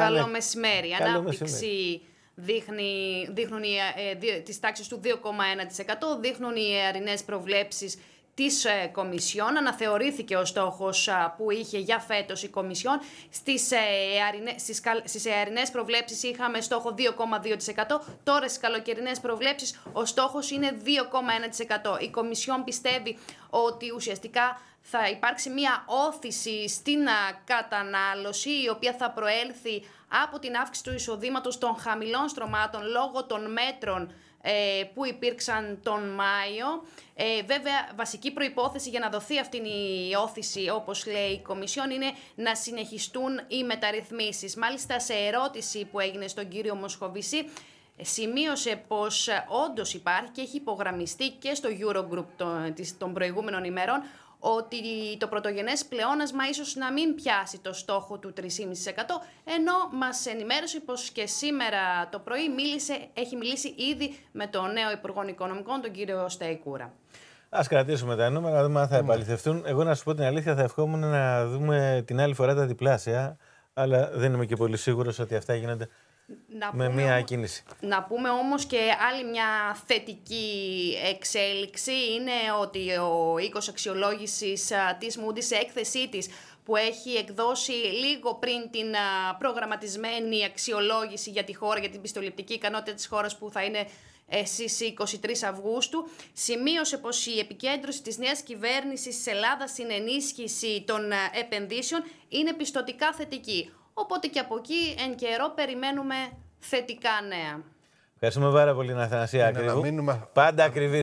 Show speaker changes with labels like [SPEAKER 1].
[SPEAKER 1] Καλό μεσημέρι. Καλό Ανάπτυξη μεσημέρι. Δείχνει, δείχνουν ε, τις τάξεις του 2,1%. Δείχνουν οι αρινές προβλέψεις της ε, Κομισιόν. Αναθεωρήθηκε ο στόχος που είχε για φέτος η Κομισιόν. Στις, εαρινές, στις, ε, προβλέψεις είχαμε στόχο 2,2%. Τώρα στις καλοκαιρινές προβλέψεις ο στόχος είναι 2,1%. Η Κομισιόν πιστεύει ότι ουσιαστικά θα υπάρξει μια όθηση στην κατανάλωση η οποία θα προέλθει από την αύξηση του εισοδήματος των χαμηλών στρωμάτων λόγω των μέτρων ε, που υπήρξαν τον Μάιο. Ε, βέβαια, βασική προϋπόθεση για να δοθεί αυτή η όθηση, όπως λέει η Κομισιόν, είναι να συνεχιστούν οι μεταρρυθμίσεις. Μάλιστα, σε ερώτηση που έγινε στον κύριο Μοσχοβησή, σημείωσε πως ε, όντως υπάρχει και έχει υπογραμμιστεί και στο Eurogroup ε, των προηγούμενων ημερών ότι το πρωτογενές πλεόνασμα ίσως να μην πιάσει το στόχο του 3,5% ενώ μας ενημέρωσε πως και σήμερα το πρωί μίλησε, έχει μιλήσει ήδη με τον νέο Υπουργό Οικονομικών, τον κύριο Σταϊκούρα.
[SPEAKER 2] Ας κρατήσουμε τα νούμερα, να δούμε αν θα ναι. επαληθευτούν. Εγώ να σου πω την αλήθεια, θα ευχόμουν να δούμε την άλλη φορά τα διπλάσια, αλλά δεν είμαι και πολύ σίγουρος ότι αυτά γίνονται
[SPEAKER 1] να πούμε, με μία κίνηση. Να πούμε όμως και άλλη μια θετική εξέλιξη είναι ότι ο οίκος αξιολόγησης της Μούντις σε έκθεσή της που έχει εκδώσει λίγο πριν την προγραμματισμένη αξιολόγηση για τη χώρα, για την πιστοληπτική ικανότητα της χώρας που θα είναι ε, στις 23 Αυγούστου, σημείωσε πως η επικέντρωση της νέας κυβέρνησης της Ελλάδας στην ενίσχυση των επενδύσεων είναι πιστοτικά θετική. Οπότε και από εκεί εν καιρό περιμένουμε θετικά νέα.
[SPEAKER 2] Ευχαριστούμε πάρα πολύ την Αθανασία ναι, Μείνουμε... Πάντα ακριβή.